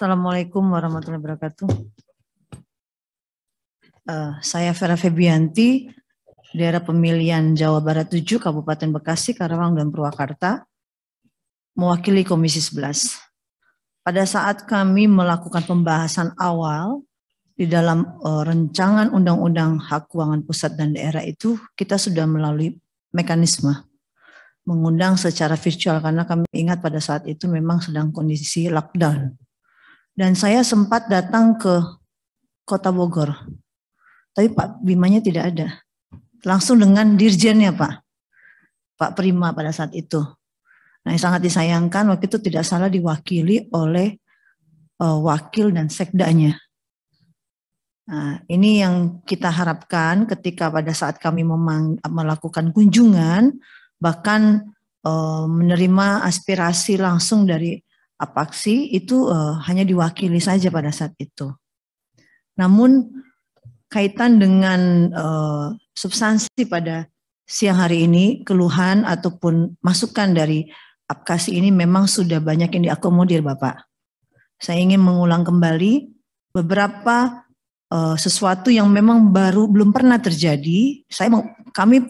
Assalamualaikum warahmatullahi wabarakatuh. Uh, saya Vera Febianti, daerah pemilihan Jawa Barat 7, Kabupaten Bekasi, Karawang, dan Purwakarta, mewakili Komisi 11. Pada saat kami melakukan pembahasan awal di dalam uh, eh, rencangan Undang-Undang Hak Keuangan Pusat dan Daerah itu, kita sudah melalui mekanisme mengundang secara virtual karena kami ingat pada saat itu memang sedang kondisi lockdown dan saya sempat datang ke kota Bogor. Tapi Pak Bimanya tidak ada. Langsung dengan dirjennya Pak. Pak Prima pada saat itu. Nah, yang sangat disayangkan waktu itu tidak salah diwakili oleh uh, wakil dan sekdanya. Nah, ini yang kita harapkan ketika pada saat kami eh, melakukan kunjungan, bahkan eh, menerima aspirasi langsung dari apaksi itu uh, hanya diwakili saja pada saat itu. Namun kaitan dengan uh, substansi pada siang hari ini, keluhan ataupun masukan dari apkasi ini memang sudah banyak yang diakomodir Bapak. Saya ingin mengulang kembali beberapa uh, sesuatu yang memang baru belum pernah terjadi. Saya kami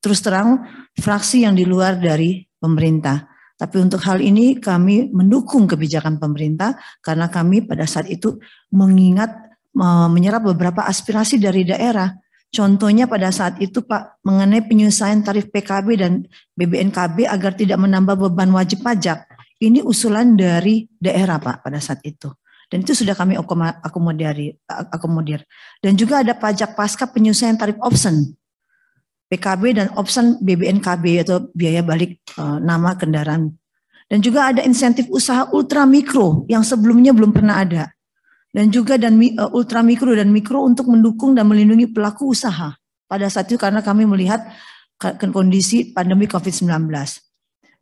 terus terang fraksi yang di luar dari pemerintah. Tapi untuk hal ini kami mendukung kebijakan pemerintah karena kami pada saat itu mengingat menyerap beberapa aspirasi dari daerah. Contohnya pada saat itu Pak mengenai penyelesaian tarif PKB dan BBNKB agar tidak menambah beban wajib pajak. Ini usulan dari daerah Pak pada saat itu. Dan itu sudah kami akomodir. Dan juga ada pajak pasca penyelesaian tarif option. PKB dan option BBNKB atau biaya balik e, nama kendaraan. Dan juga ada insentif usaha ultramikro yang sebelumnya belum pernah ada. Dan juga dan e, ultramikro dan mikro untuk mendukung dan melindungi pelaku usaha. Pada saat itu karena kami melihat kondisi pandemi COVID-19.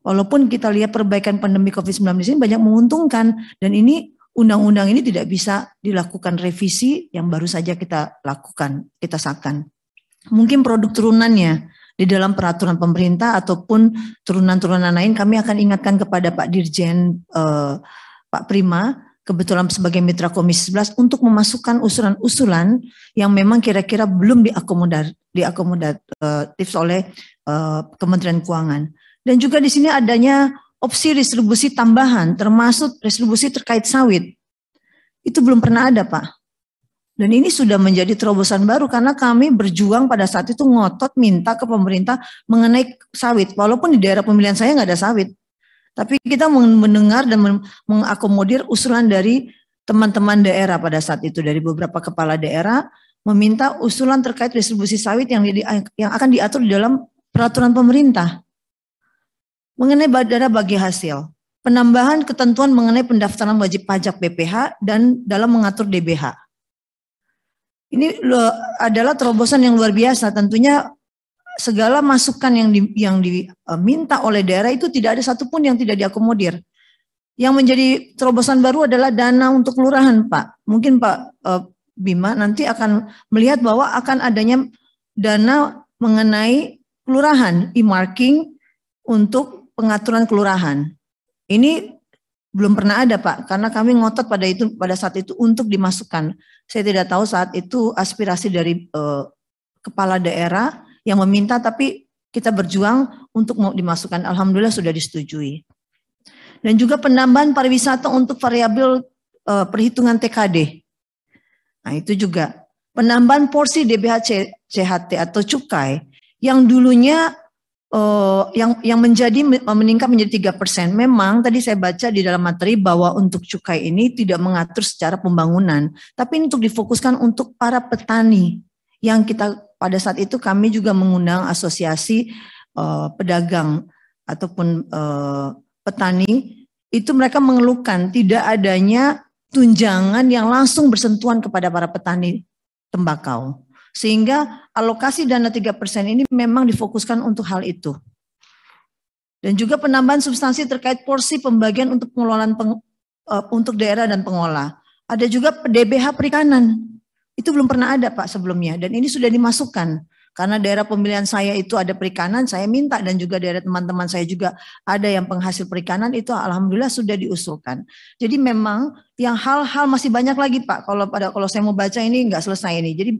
Walaupun kita lihat perbaikan pandemi COVID-19 ini banyak menguntungkan dan ini undang-undang ini tidak bisa dilakukan revisi yang baru saja kita lakukan, kita sahkan mungkin produk turunannya di dalam peraturan pemerintah ataupun turunan-turunan lain kami akan ingatkan kepada Pak Dirjen eh, Pak Prima kebetulan sebagai mitra Komisi 11 untuk memasukkan usulan-usulan yang memang kira-kira belum diakomodat diakomodatif eh, oleh eh, Kementerian Keuangan dan juga di sini adanya opsi distribusi tambahan termasuk distribusi terkait sawit itu belum pernah ada Pak dan ini sudah menjadi terobosan baru karena kami berjuang pada saat itu ngotot minta ke pemerintah mengenai sawit. Walaupun di daerah pemilihan saya nggak ada sawit. Tapi kita mendengar dan mengakomodir usulan dari teman-teman daerah pada saat itu. Dari beberapa kepala daerah meminta usulan terkait distribusi sawit yang, di, yang akan diatur di dalam peraturan pemerintah. Mengenai badara bagi hasil. Penambahan ketentuan mengenai pendaftaran wajib pajak BPH dan dalam mengatur DBH ini adalah terobosan yang luar biasa. Tentunya segala masukan yang di, yang diminta oleh daerah itu tidak ada satupun yang tidak diakomodir. Yang menjadi terobosan baru adalah dana untuk kelurahan, Pak. Mungkin Pak eh, Bima nanti akan melihat bahwa akan adanya dana mengenai kelurahan, e-marking untuk pengaturan kelurahan. Ini belum pernah ada Pak, karena kami ngotot pada itu pada saat itu untuk dimasukkan. Saya tidak tahu saat itu aspirasi dari eh, kepala daerah yang meminta, tapi kita berjuang untuk mau dimasukkan. Alhamdulillah sudah disetujui. Dan juga penambahan pariwisata untuk variabel eh, perhitungan TKD. Nah itu juga penambahan porsi DBH CHT atau cukai yang dulunya uh, yang yang menjadi meningkat menjadi tiga persen. Memang tadi saya baca di dalam materi bahwa untuk cukai ini tidak mengatur secara pembangunan, tapi untuk difokuskan untuk para petani yang kita pada saat itu kami juga mengundang asosiasi uh, pedagang ataupun uh, petani itu mereka mengeluhkan tidak adanya tunjangan yang langsung bersentuhan kepada para petani tembakau. Sehingga alokasi dana tiga persen ini memang difokuskan untuk hal itu. Dan juga penambahan substansi terkait porsi pembagian untuk pengelolaan peng, uh, untuk daerah dan pengolah. Ada juga DBH perikanan. Itu belum pernah ada Pak sebelumnya dan ini sudah dimasukkan karena daerah pemilihan saya itu ada perikanan, saya minta dan juga daerah teman-teman saya juga ada yang penghasil perikanan itu alhamdulillah sudah diusulkan. Jadi memang yang hal-hal masih banyak lagi Pak. Kalau pada kalau saya mau baca ini nggak selesai ini. Jadi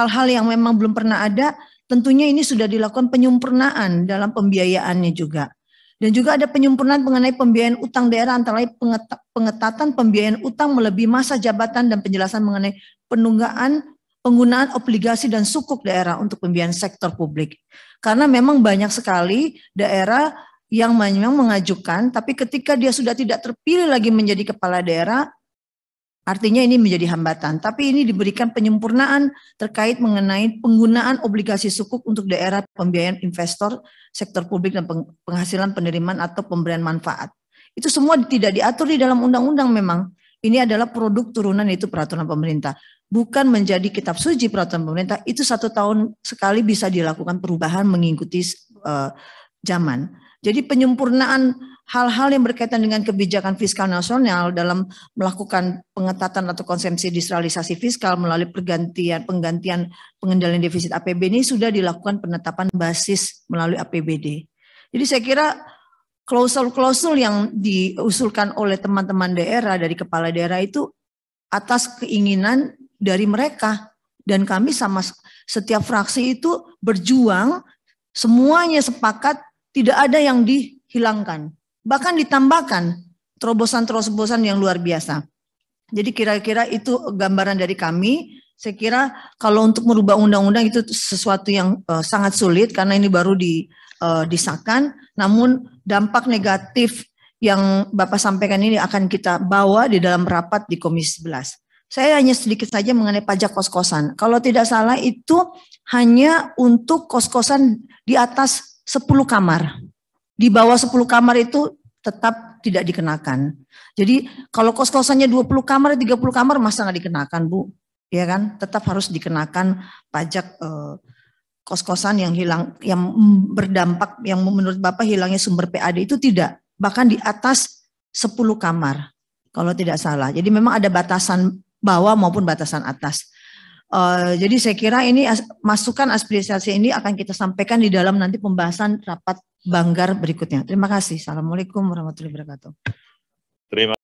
hal-hal yang memang belum pernah ada, tentunya ini sudah dilakukan penyempurnaan dalam pembiayaannya juga. Dan juga ada penyempurnaan mengenai pembiayaan utang daerah antara lain pengetatan pembiayaan utang melebihi masa jabatan dan penjelasan mengenai penunggaan penggunaan obligasi dan sukuk daerah untuk pembiayaan sektor publik. Karena memang banyak sekali daerah yang memang mengajukan, tapi ketika dia sudah tidak terpilih lagi menjadi kepala daerah, artinya ini menjadi hambatan. Tapi ini diberikan penyempurnaan terkait mengenai penggunaan obligasi sukuk untuk daerah pembiayaan investor, sektor publik dan penghasilan penerimaan atau pemberian manfaat. Itu semua tidak diatur di dalam undang-undang memang. Ini adalah produk turunan itu peraturan pemerintah bukan menjadi kitab suci peraturan pemerintah itu satu tahun sekali bisa dilakukan perubahan mengikuti uh, zaman. Jadi penyempurnaan hal-hal yang berkaitan dengan kebijakan fiskal nasional dalam melakukan pengetatan atau konsensi distralisasi fiskal melalui pergantian penggantian pengendalian defisit APBD ini sudah dilakukan penetapan basis melalui APBD. Jadi saya kira klausul-klausul yang diusulkan oleh teman-teman daerah dari kepala daerah itu atas keinginan dari mereka dan kami sama setiap fraksi itu berjuang semuanya sepakat tidak ada yang dihilangkan bahkan ditambahkan terobosan-terobosan yang luar biasa. Jadi kira-kira itu gambaran dari kami. Saya kira kalau untuk merubah undang-undang itu sesuatu yang uh, sangat sulit karena ini baru di, uh, disahkan. Namun dampak negatif yang Bapak sampaikan ini akan kita bawa di dalam rapat di Komisi 11. Saya hanya sedikit saja mengenai pajak kos-kosan. Kalau tidak salah itu hanya untuk kos-kosan di atas 10 kamar. Di bawah 10 kamar itu tetap tidak dikenakan. Jadi kalau kos-kosannya 20 kamar, 30 kamar masa nggak dikenakan, Bu? Ya kan? Tetap harus dikenakan pajak eh, kos-kosan yang hilang yang berdampak yang menurut Bapak hilangnya sumber PAD itu tidak bahkan di atas 10 kamar kalau tidak salah. Jadi memang ada batasan bawah maupun batasan atas. Uh, jadi saya kira ini as, masukan aspirasi ini akan kita sampaikan di dalam nanti pembahasan rapat banggar berikutnya. Terima kasih. Assalamualaikum warahmatullahi wabarakatuh. Terima